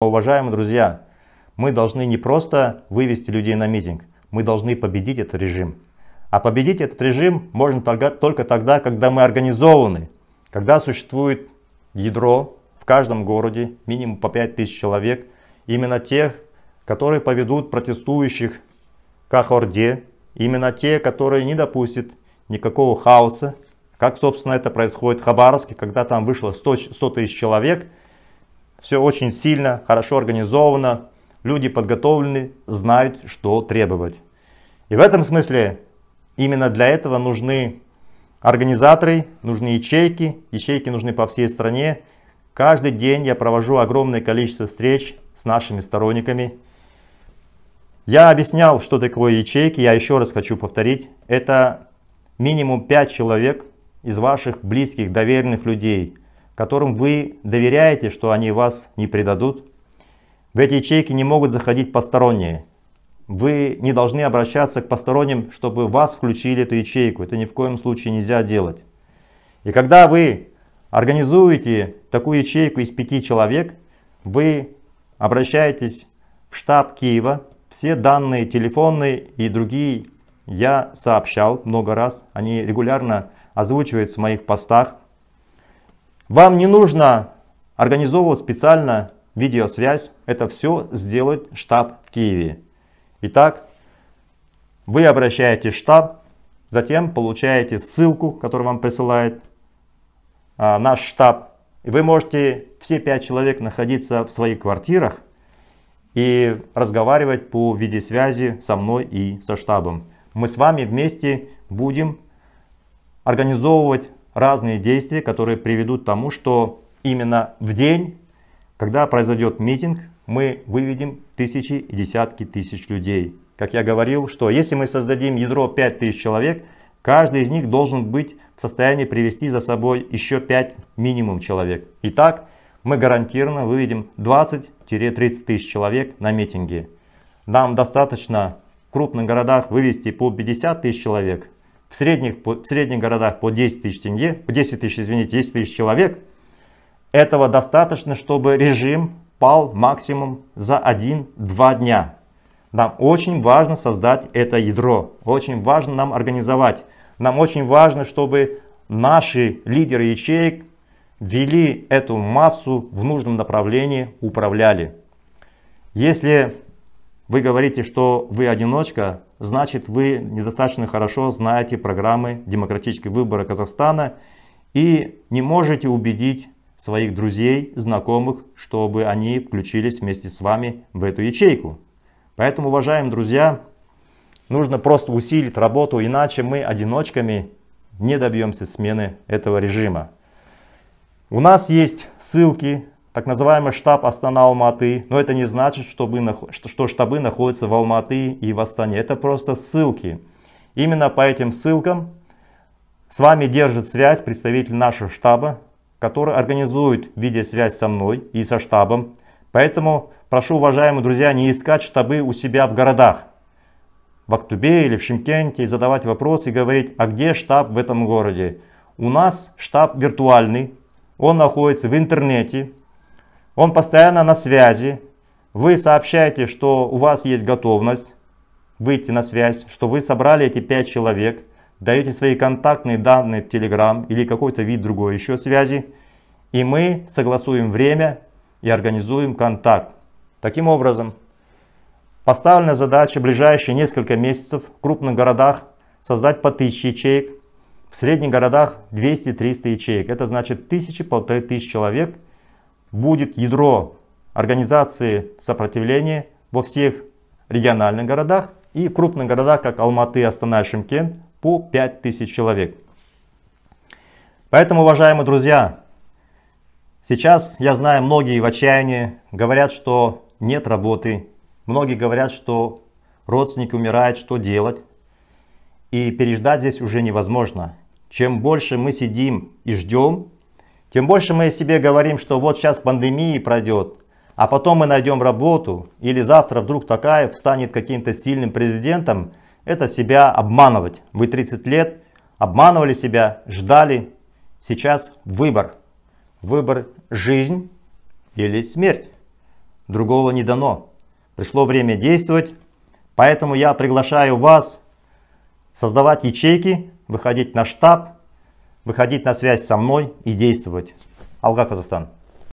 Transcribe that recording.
Уважаемые друзья, мы должны не просто вывести людей на митинг, мы должны победить этот режим. А победить этот режим можно только, тогда, когда мы организованы, когда существует ядро в каждом городе, минимум по 5000 человек, именно тех, которые поведут протестующих к Орде, именно те, которые не допустят никакого хаоса, как, собственно, это происходит в Хабаровске, когда там вышло 100, 100 тысяч человек – все очень сильно, хорошо организовано, люди подготовлены, знают, что требовать. И в этом смысле именно для этого нужны организаторы, нужны ячейки, ячейки нужны по всей стране. Каждый день я провожу огромное количество встреч с нашими сторонниками. Я объяснял, что такое ячейки, я еще раз хочу повторить. Это минимум 5 человек из ваших близких, доверенных людей – которым вы доверяете, что они вас не предадут. В эти ячейки не могут заходить посторонние. Вы не должны обращаться к посторонним, чтобы вас включили эту ячейку. Это ни в коем случае нельзя делать. И когда вы организуете такую ячейку из пяти человек, вы обращаетесь в штаб Киева. Все данные телефонные и другие я сообщал много раз. Они регулярно озвучиваются в моих постах. Вам не нужно организовывать специально видеосвязь. Это все сделает штаб в Киеве. Итак, вы обращаете штаб, затем получаете ссылку, которую вам присылает а, наш штаб. И вы можете все пять человек находиться в своих квартирах и разговаривать по видеосвязи со мной и со штабом. Мы с вами вместе будем организовывать разные действия, которые приведут к тому, что именно в день, когда произойдет митинг, мы выведем тысячи и десятки тысяч людей. Как я говорил, что если мы создадим ядро 5000 человек, каждый из них должен быть в состоянии привести за собой еще 5 минимум человек. Итак, мы гарантированно выведем 20-30 тысяч человек на митинги. Нам достаточно в крупных городах вывести по 50 тысяч человек, в средних, в средних городах по 10 тысяч тенге, по 10 тысяч, извините, 10 тысяч человек, этого достаточно, чтобы режим пал максимум за 1-2 дня. Нам очень важно создать это ядро, очень важно нам организовать. Нам очень важно, чтобы наши лидеры ячеек вели эту массу в нужном направлении, управляли. Если вы говорите, что вы одиночка, значит вы недостаточно хорошо знаете программы демократических выборов Казахстана и не можете убедить своих друзей, знакомых, чтобы они включились вместе с вами в эту ячейку. Поэтому, уважаемые друзья, нужно просто усилить работу, иначе мы одиночками не добьемся смены этого режима. У нас есть ссылки так называемый штаб Астана-Алматы, но это не значит, что штабы находятся в Алматы и в Астане, это просто ссылки. Именно по этим ссылкам с вами держит связь представитель нашего штаба, который организует видеосвязь со мной и со штабом. Поэтому прошу, уважаемые друзья, не искать штабы у себя в городах, в Актубе или в Шимкенте, и задавать вопрос и говорить, а где штаб в этом городе? У нас штаб виртуальный, он находится в интернете, он постоянно на связи. Вы сообщаете, что у вас есть готовность выйти на связь, что вы собрали эти пять человек, даете свои контактные данные в Telegram или какой-то вид другой еще связи, и мы согласуем время и организуем контакт. Таким образом, поставлена задача в ближайшие несколько месяцев в крупных городах создать по 1000 ячеек, в средних городах 200-300 ячеек. Это значит тысячи полторы 1500 человек – будет ядро организации сопротивления во всех региональных городах и в крупных городах, как Алматы, Астана, Шимкент, по 5000 человек. Поэтому, уважаемые друзья, сейчас я знаю, многие в отчаянии говорят, что нет работы, многие говорят, что родственники умирают, что делать. И переждать здесь уже невозможно. Чем больше мы сидим и ждем, тем больше мы себе говорим, что вот сейчас пандемия пройдет, а потом мы найдем работу, или завтра вдруг Такаев станет каким-то сильным президентом, это себя обманывать. Вы 30 лет обманывали себя, ждали. Сейчас выбор. Выбор жизнь или смерть. Другого не дано. Пришло время действовать, поэтому я приглашаю вас создавать ячейки, выходить на штаб, выходить на связь со мной и действовать. Алга, Казахстан.